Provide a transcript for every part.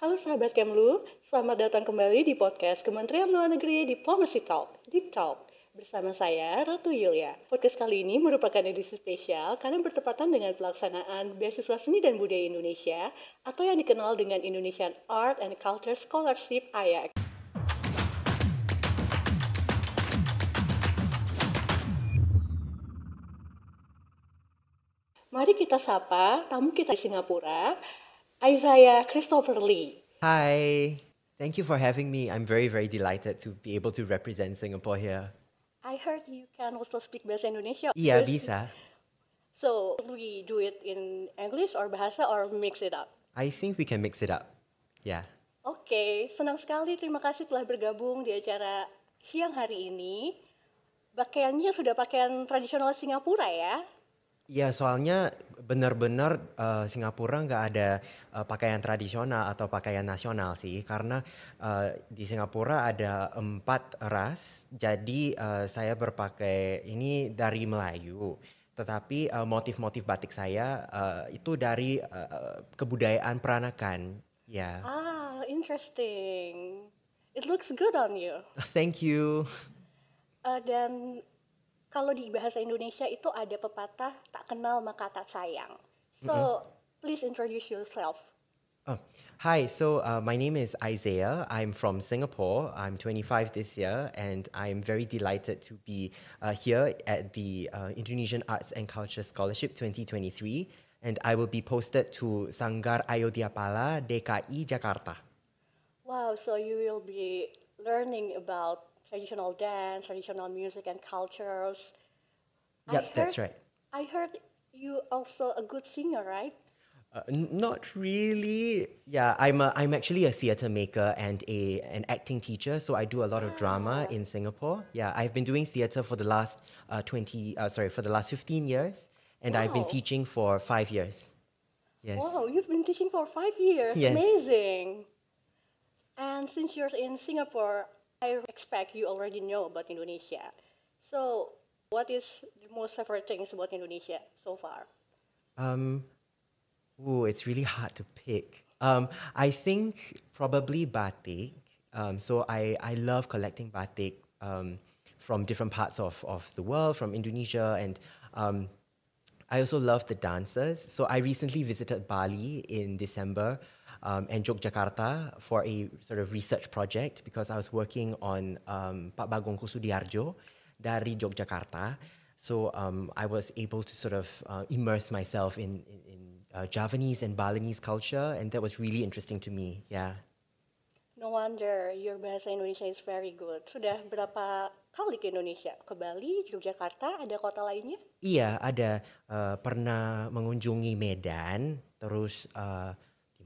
Halo sahabat Kemlu, selamat datang kembali di podcast Kementerian Luar Negeri di Policy Talk, di Talk. Bersama saya, Ratu Yulia. Podcast kali ini merupakan edisi spesial karena bertepatan dengan pelaksanaan Beasiswa Seni dan Budaya Indonesia atau yang dikenal dengan Indonesian Art and Culture Scholarship (IAC). Mari kita sapa tamu kita di Singapura, Isaiah Christopher Lee. Hi. Thank you for having me. I'm very, very delighted to be able to represent Singapore here. I heard you can also speak Bahasa Indonesia. Yeah, bisa. So we do it in English or Bahasa or mix it up? I think we can mix it up. Yeah. Oke, okay, senang sekali. Terima kasih telah bergabung di acara siang hari ini. Pakaiannya sudah pakaian tradisional Singapura ya? Iya, soalnya benar-benar uh, Singapura nggak ada uh, pakaian tradisional atau pakaian nasional sih, karena uh, di Singapura ada empat ras. Jadi uh, saya berpakai ini dari Melayu, tetapi uh, motif-motif batik saya uh, itu dari uh, kebudayaan Peranakan. Ya. Yeah. Ah, interesting. It looks good on you. Thank you. Uh, dan kalau di bahasa Indonesia itu ada pepatah tak kenal maka tak sayang. So, mm -hmm. please introduce yourself. Oh. Hi, so uh, my name is Isaiah. I'm from Singapore. I'm 25 this year, and I'm very delighted to be uh, here at the uh, Indonesian Arts and Culture Scholarship 2023. And I will be posted to Sanggar Pala, DKI, Jakarta. Wow, so you will be learning about traditional dance, traditional music and cultures. Yep, heard, that's right. I heard you also a good singer, right? Uh, not really. Yeah, I'm a, I'm actually a theatre maker and a an acting teacher, so I do a lot of drama ah. in Singapore. Yeah, I've been doing theatre for the last uh, twenty uh, sorry for the last fifteen years, and wow. I've been teaching for five years. Yes. Wow, you've been teaching for five years. Yes. Amazing. And since you're in Singapore, I expect you already know about Indonesia. So, what is the most favorite things about Indonesia so far? Um, ooh, it's really hard to pick. Um, I think probably batik. Um, so I, I love collecting batik um, from different parts of, of the world, from Indonesia, and um, I also love the dancers. So I recently visited Bali in December. um, and Yogyakarta for a sort of research project because I was working on um, Pak Bagong Kusudiarjo dari Yogyakarta. So um, I was able to sort of uh, immerse myself in, in, in uh, Javanese and Balinese culture, and that was really interesting to me. Yeah. No wonder your bahasa Indonesia is very good. Sudah berapa kali ke Indonesia? Ke Bali, Yogyakarta, ada kota lainnya? Iya, ada. Uh, pernah mengunjungi Medan, terus uh,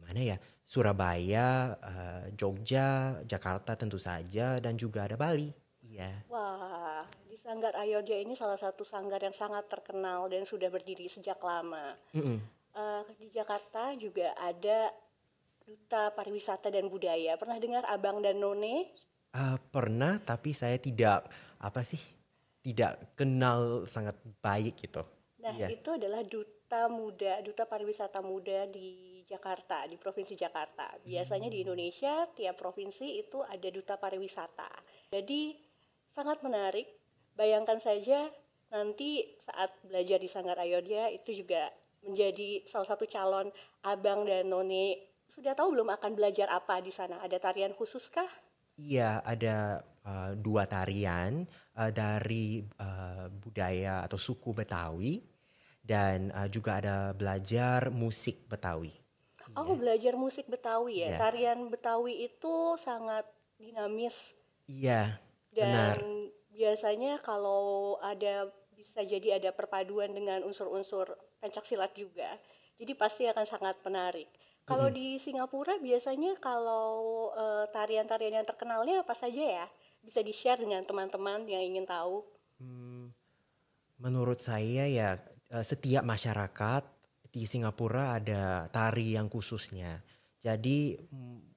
mana ya Surabaya, uh, Jogja, Jakarta tentu saja dan juga ada Bali. Iya. Wah, di Sanggar Ayodhya ini salah satu sanggar yang sangat terkenal dan sudah berdiri sejak lama. Mm -hmm. uh, di Jakarta juga ada duta pariwisata dan budaya. Pernah dengar Abang dan None? Uh, pernah, tapi saya tidak apa sih? Tidak kenal sangat baik gitu. Nah, iya. itu adalah duta muda, duta pariwisata muda di Jakarta, di Provinsi Jakarta. Biasanya di hmm. Indonesia tiap provinsi itu ada duta pariwisata. Jadi sangat menarik. Bayangkan saja nanti saat belajar di Sanggar Ayodhya itu juga menjadi salah satu calon abang dan noni Sudah tahu belum akan belajar apa di sana? Ada tarian khusus kah? Iya, ada uh, dua tarian uh, dari uh, budaya atau suku Betawi dan uh, juga ada belajar musik Betawi. Aku yeah. belajar musik Betawi ya. Yeah. Tarian Betawi itu sangat dinamis. Iya. Dan benar. biasanya kalau ada bisa jadi ada perpaduan dengan unsur-unsur pencak silat juga. Jadi pasti akan sangat menarik. Kalau hmm. di Singapura biasanya kalau uh, tarian-tarian yang terkenalnya apa saja ya? Bisa di-share dengan teman-teman yang ingin tahu. Hmm, menurut saya ya eh, setiap masyarakat di Singapura ada tari yang khususnya. Jadi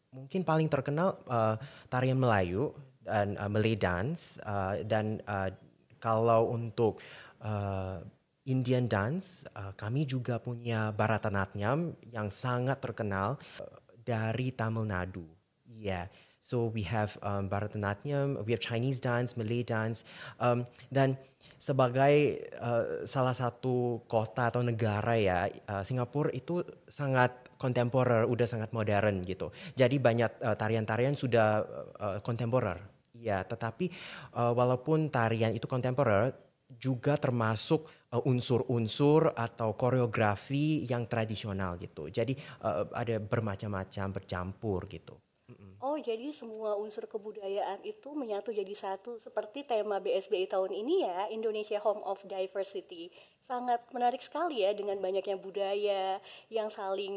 mungkin paling terkenal uh, eh, tarian Melayu dan uh, Malay dance uh, dan uh, kalau untuk uh, Indian dance uh, kami juga punya Bharatanatyam yang sangat terkenal uh, dari Tamil Nadu. Iya. Yeah So we have um, Bharatanatyam, we have Chinese dance, Malay dance, um, dan sebagai uh, salah satu kota atau negara ya uh, Singapura itu sangat kontemporer, udah sangat modern gitu. Jadi banyak uh, tarian-tarian sudah uh, uh kontemporer. Ya, tetapi uh, walaupun tarian itu kontemporer juga termasuk uh, unsur-unsur atau koreografi yang tradisional gitu. Jadi uh, ada bermacam-macam bercampur gitu. Oh, jadi semua unsur kebudayaan itu menyatu jadi satu seperti tema BSBI tahun ini ya, Indonesia Home of Diversity. Sangat menarik sekali ya dengan banyaknya budaya yang saling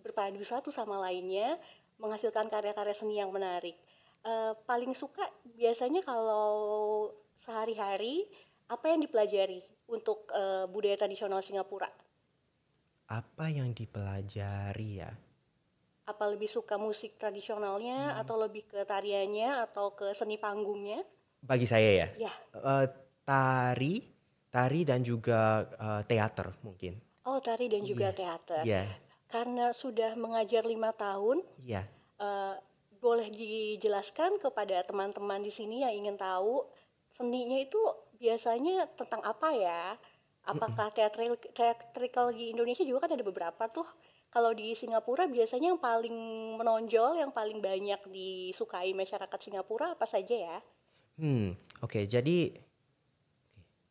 berpadu satu sama lainnya menghasilkan karya-karya seni yang menarik. Uh, paling suka biasanya kalau sehari-hari apa yang dipelajari untuk uh, budaya tradisional Singapura? Apa yang dipelajari ya? apa lebih suka musik tradisionalnya hmm. atau lebih ke tariannya atau ke seni panggungnya? Bagi saya ya. Ya. Uh, tari, tari dan juga uh, teater mungkin. Oh, tari dan juga yeah. teater. Iya. Yeah. Karena sudah mengajar lima tahun. Iya. Yeah. Uh, boleh dijelaskan kepada teman-teman di sini yang ingin tahu seninya itu biasanya tentang apa ya? Apakah teatrikal di Indonesia juga kan ada beberapa tuh kalau di Singapura biasanya yang paling menonjol, yang paling banyak disukai masyarakat Singapura apa saja ya? Hmm, oke. Okay, jadi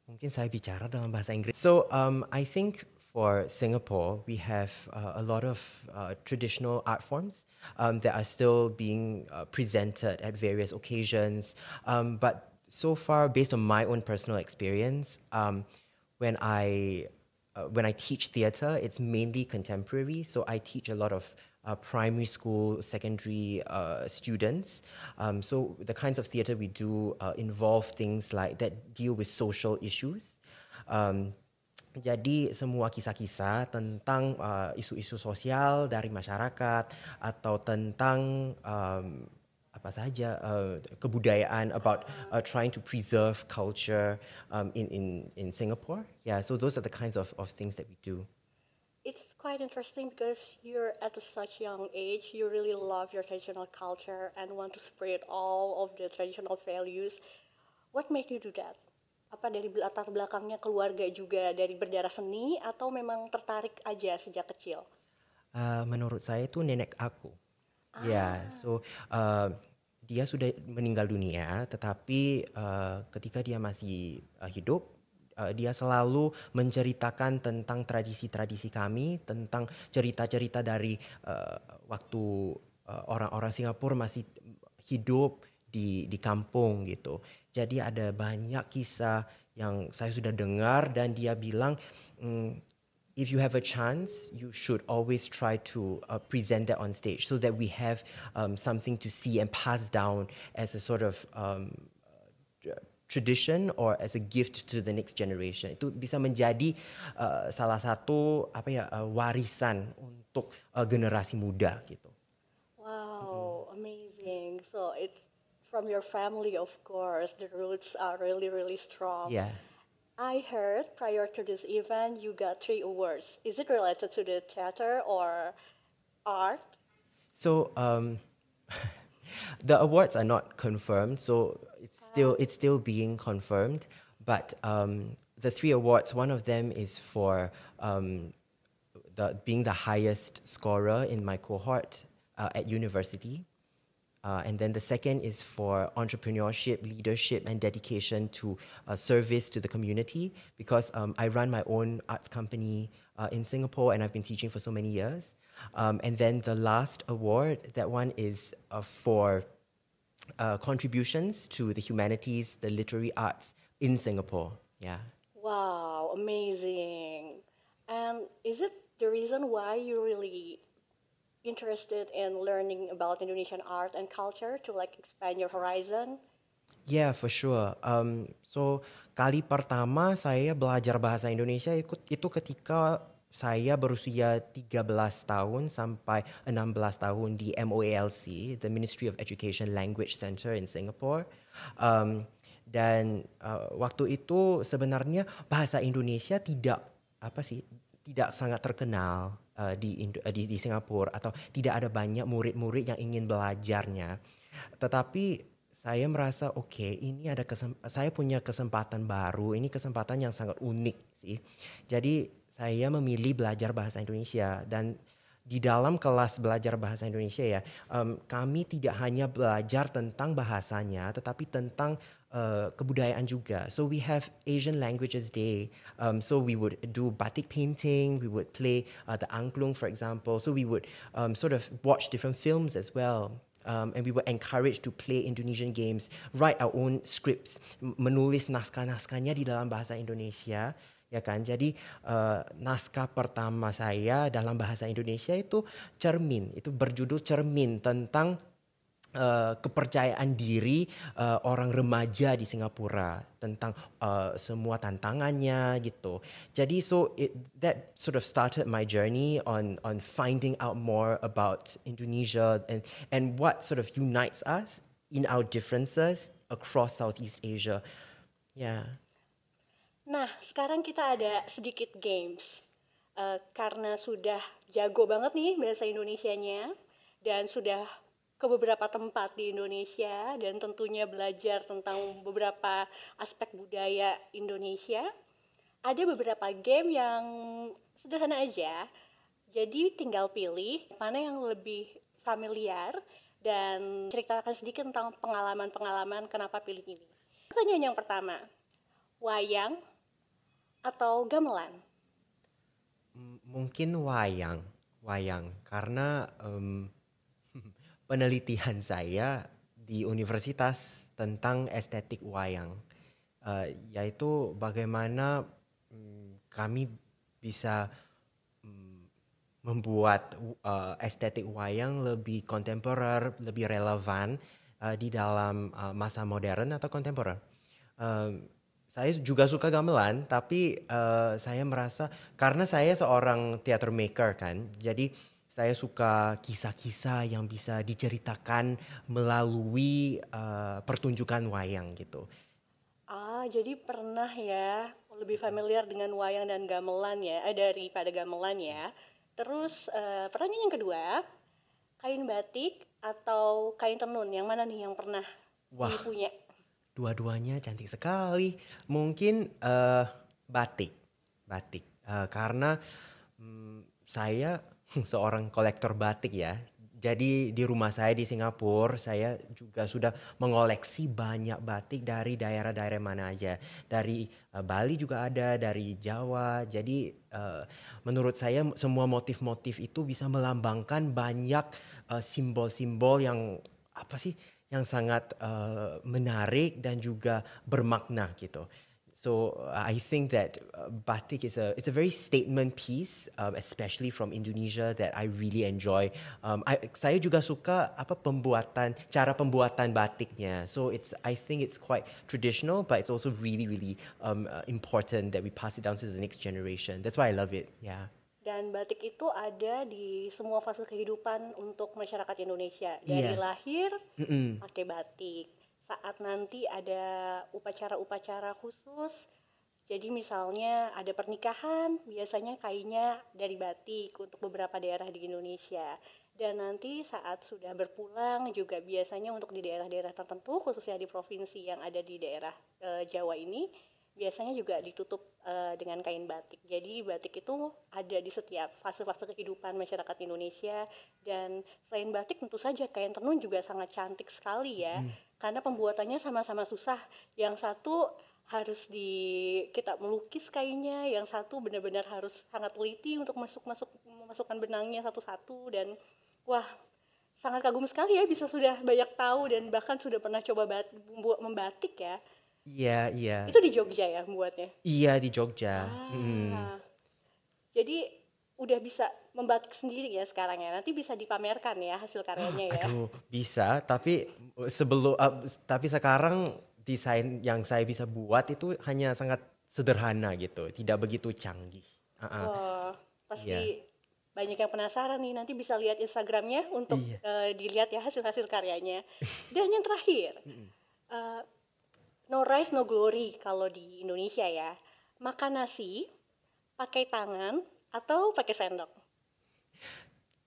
mungkin saya bicara dalam bahasa Inggris. So, um, I think for Singapore, we have uh, a lot of uh, traditional art forms um, that are still being uh, presented at various occasions. Um, but so far, based on my own personal experience, um, when I uh, when I teach theatre, it's mainly contemporary. So I teach a lot of uh, primary school, secondary uh, students. Um, so the kinds of theatre we do uh, involve things like that deal with social issues. Um, Jadi semua kisah-kisah tentang uh, isu-isu uh, isu -isu sosial dari masyarakat atau tentang um, apa saja uh, kebudayaan about uh, trying to preserve culture um, in, in, in Singapore. Yeah, so those are the kinds of, of things that we do. It's quite interesting because you're at such young age, you really love your traditional culture and want to spread all of the traditional values. What made you do that? Apa dari latar belakangnya keluarga juga dari berdarah seni atau memang tertarik aja sejak kecil? Uh, menurut saya itu nenek aku. Ah. Yeah, so uh, dia sudah meninggal dunia, tetapi uh, ketika dia masih uh, hidup, uh, dia selalu menceritakan tentang tradisi-tradisi kami, tentang cerita-cerita dari uh, waktu uh, orang-orang Singapura masih hidup di di kampung gitu. Jadi ada banyak kisah yang saya sudah dengar dan dia bilang hmm, if you have a chance, you should always try to uh, present that on stage so that we have um, something to see and pass down as a sort of um, uh, tradition or as a gift to the next generation. Itu bisa menjadi uh, salah satu apa ya uh, warisan untuk uh, generasi muda gitu. Wow, mm-hmm. amazing. So it's from your family, of course. The roots are really, really strong. Yeah. I heard prior to this event you got three awards. Is it related to the theater or art? So um, the awards are not confirmed, so it's ah. still it's still being confirmed. But um, the three awards, one of them is for um, the, being the highest scorer in my cohort uh, at university. Uh, and then the second is for entrepreneurship, leadership, and dedication to uh, service to the community. Because um, I run my own arts company uh, in Singapore and I've been teaching for so many years. Um, and then the last award, that one is uh, for uh, contributions to the humanities, the literary arts in Singapore. Yeah. Wow, amazing. And is it the reason why you really interested in learning about Indonesian art and culture to like expand your horizon? Yeah, for sure. Um, so kali pertama saya belajar bahasa Indonesia ikut itu ketika saya berusia 13 tahun sampai 16 tahun di MOALC, the Ministry of Education Language Center in Singapore. Um, dan uh, waktu itu sebenarnya bahasa Indonesia tidak apa sih tidak sangat terkenal uh, di, Indo, uh, di di Singapura atau tidak ada banyak murid-murid yang ingin belajarnya. Tetapi saya merasa oke, okay, ini ada kesem- saya punya kesempatan baru. Ini kesempatan yang sangat unik sih. Jadi saya memilih belajar bahasa Indonesia dan di dalam kelas belajar bahasa Indonesia ya, um, kami tidak hanya belajar tentang bahasanya, tetapi tentang uh, kebudayaan juga. So we have Asian Languages Day. Um, so we would do batik painting, we would play uh, the angklung, for example. So we would um, sort of watch different films as well. Um, and we were encouraged to play Indonesian games, write our own scripts, menulis naskah-naskahnya di dalam bahasa Indonesia. ya kan? Jadi uh, naskah pertama saya dalam bahasa Indonesia itu cermin, itu berjudul cermin tentang Uh, kepercayaan diri uh, orang remaja di Singapura tentang uh, semua tantangannya gitu. Jadi so it, that sort of started my journey on on finding out more about Indonesia and and what sort of unites us in our differences across Southeast Asia. Yeah. Nah, sekarang kita ada sedikit games. Uh, karena sudah jago banget nih bahasa Indonesianya dan sudah ke beberapa tempat di Indonesia dan tentunya belajar tentang beberapa aspek budaya Indonesia. Ada beberapa game yang sederhana aja. Jadi tinggal pilih mana yang lebih familiar dan ceritakan sedikit tentang pengalaman-pengalaman kenapa pilih ini. Pertanyaan yang pertama, wayang atau gamelan? mungkin wayang, wayang karena um, penelitian saya di universitas tentang estetik wayang, uh, yaitu bagaimana um, kami bisa um, membuat uh, estetik wayang lebih kontemporer, lebih relevan uh, di dalam uh, masa modern atau kontemporer. Uh, saya juga suka gamelan tapi uh, saya merasa karena saya seorang theater maker kan jadi saya suka kisah-kisah yang bisa diceritakan melalui uh, pertunjukan wayang gitu ah jadi pernah ya lebih familiar dengan wayang dan gamelan ya eh, daripada gamelan ya terus uh, pertanyaan yang kedua kain batik atau kain tenun yang mana nih yang pernah Wah. dipunya dua-duanya cantik sekali. Mungkin uh, batik, batik. Uh, karena um, saya seorang kolektor batik ya. Jadi di rumah saya di Singapura, saya juga sudah mengoleksi banyak batik dari daerah-daerah mana aja. Dari uh, Bali juga ada, dari Jawa. Jadi uh, menurut saya semua motif-motif itu bisa melambangkan banyak simbol-simbol uh, yang apa sih? yang sangat uh, menarik dan juga bermakna gitu. So I think that eh, batik is a it's a very statement piece, um, especially from Indonesia that I really enjoy. Um, I, saya juga suka apa pembuatan cara pembuatan batiknya. So it's I think it's quite traditional, but it's also really really um, important that we pass it down to the next generation. That's why I love it. Yeah. dan batik itu ada di semua fase kehidupan untuk masyarakat Indonesia dari yeah. lahir mm -mm. pakai batik saat nanti ada upacara-upacara khusus jadi misalnya ada pernikahan biasanya kainnya dari batik untuk beberapa daerah di Indonesia dan nanti saat sudah berpulang juga biasanya untuk di daerah-daerah tertentu khususnya di provinsi yang ada di daerah e, Jawa ini biasanya juga ditutup uh, dengan kain batik. Jadi batik itu ada di setiap fase-fase kehidupan masyarakat Indonesia dan selain batik tentu saja kain tenun juga sangat cantik sekali ya. Hmm. Karena pembuatannya sama-sama susah. Yang satu harus di kita melukis kainnya, yang satu benar-benar harus sangat teliti untuk masuk-masuk memasukkan benangnya satu-satu dan wah sangat kagum sekali ya bisa sudah banyak tahu dan bahkan sudah pernah coba bat, membatik ya. Iya, iya. Itu di Jogja ya buatnya? Iya, di Jogja. Ah, hmm. Jadi udah bisa membatik sendiri ya sekarang ya. Nanti bisa dipamerkan ya hasil karyanya ya. Aduh, bisa, tapi eh, sebelum uh, tapi sekarang desain yang saya bisa buat itu hanya sangat sederhana gitu, tidak begitu canggih. Uh -uh. Oh, pasti yeah. banyak yang penasaran nih. Nanti bisa lihat Instagramnya untuk yeah. Iya. uh, dilihat ya hasil-hasil karyanya. Dan yang terakhir, uh, no rice no glory kalau di Indonesia ya. Makan nasi pakai tangan atau pakai sendok?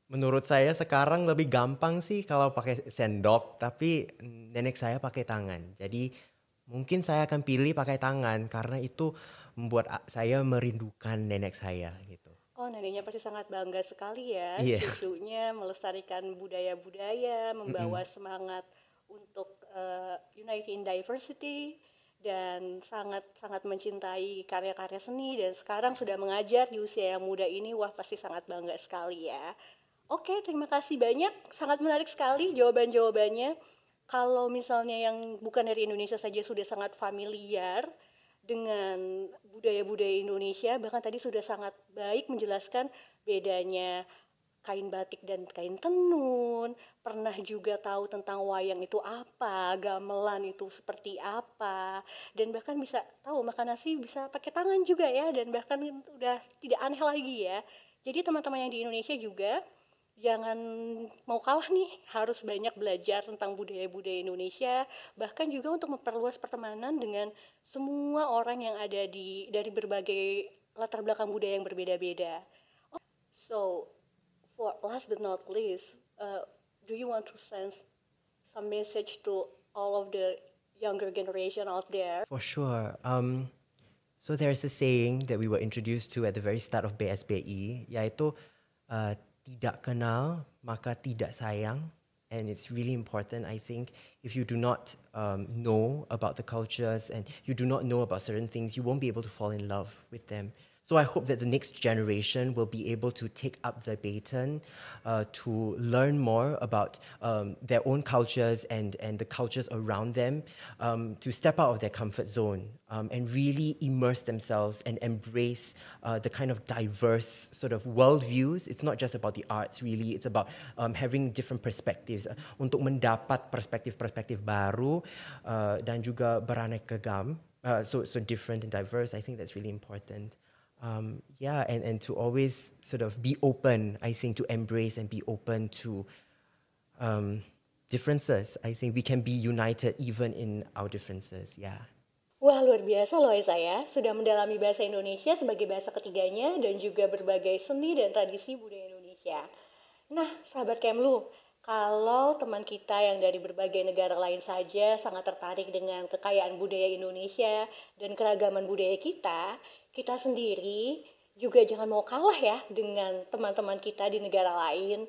Menurut saya sekarang lebih gampang sih kalau pakai sendok, tapi nenek saya pakai tangan. Jadi mungkin saya akan pilih pakai tangan karena itu membuat saya merindukan nenek saya gitu. Oh, neneknya pasti sangat bangga sekali ya, yeah. cucunya melestarikan budaya-budaya, membawa mm -hmm. semangat untuk uh, eh, Unite in Diversity dan sangat sangat mencintai karya-karya seni dan sekarang sudah mengajar di usia yang muda ini wah pasti sangat bangga sekali ya. Oke, terima kasih banyak. Sangat menarik sekali jawaban-jawabannya. Kalau misalnya yang bukan dari Indonesia saja sudah sangat familiar dengan budaya-budaya Indonesia, bahkan tadi sudah sangat baik menjelaskan bedanya kain batik dan kain tenun, pernah juga tahu tentang wayang itu apa, gamelan itu seperti apa, dan bahkan bisa tahu makan nasi bisa pakai tangan juga ya, dan bahkan udah tidak aneh lagi ya. Jadi teman-teman yang di Indonesia juga jangan mau kalah nih, harus banyak belajar tentang budaya-budaya Indonesia, bahkan juga untuk memperluas pertemanan dengan semua orang yang ada di dari berbagai latar belakang budaya yang berbeda-beda. So, for last but not least, uh, do you want to send some message to all of the younger generation out there? For sure. Um, so there's a saying that we were introduced to at the very start of BSBI, yaitu uh, tidak kenal maka tidak sayang. And it's really important, I think, if you do not um, know about the cultures and you do not know about certain things, you won't be able to fall in love with them. So I hope that the next generation will be able to take up the baton uh, to learn more about um, their own cultures and, and the cultures around them, um, to step out of their comfort zone um, and really immerse themselves and embrace uh, the kind of diverse sort of worldviews. It's not just about the arts, really. It's about um, having different perspectives. Uh, untuk mendapat perspektif-perspektif baru uh, dan juga beraneka gam. Uh, so so different and diverse. I think that's really important. um, yeah, and, and to always sort of be open, I think, to embrace and be open to um, differences. I think we can be united even in our differences, yeah. Wah luar biasa loh Esa ya, sudah mendalami bahasa Indonesia sebagai bahasa ketiganya dan juga berbagai seni dan tradisi budaya Indonesia. Nah, sahabat Kemlu, kalau teman kita yang dari berbagai negara lain saja sangat tertarik dengan kekayaan budaya Indonesia dan keragaman budaya kita, kita sendiri juga jangan mau kalah ya dengan teman-teman kita di negara lain.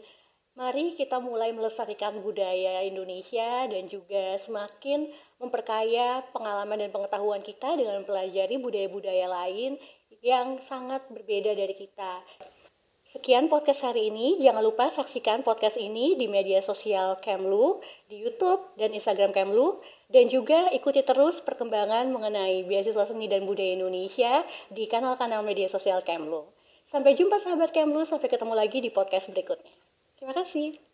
Mari kita mulai melestarikan budaya Indonesia dan juga semakin memperkaya pengalaman dan pengetahuan kita dengan mempelajari budaya-budaya lain yang sangat berbeda dari kita. Sekian podcast hari ini. Jangan lupa saksikan podcast ini di media sosial Kemlu, di YouTube dan Instagram Kemlu, dan juga ikuti terus perkembangan mengenai beasiswa seni dan budaya Indonesia di kanal-kanal media sosial Kemlu. Sampai jumpa sahabat Kemlu, sampai ketemu lagi di podcast berikutnya. Terima kasih.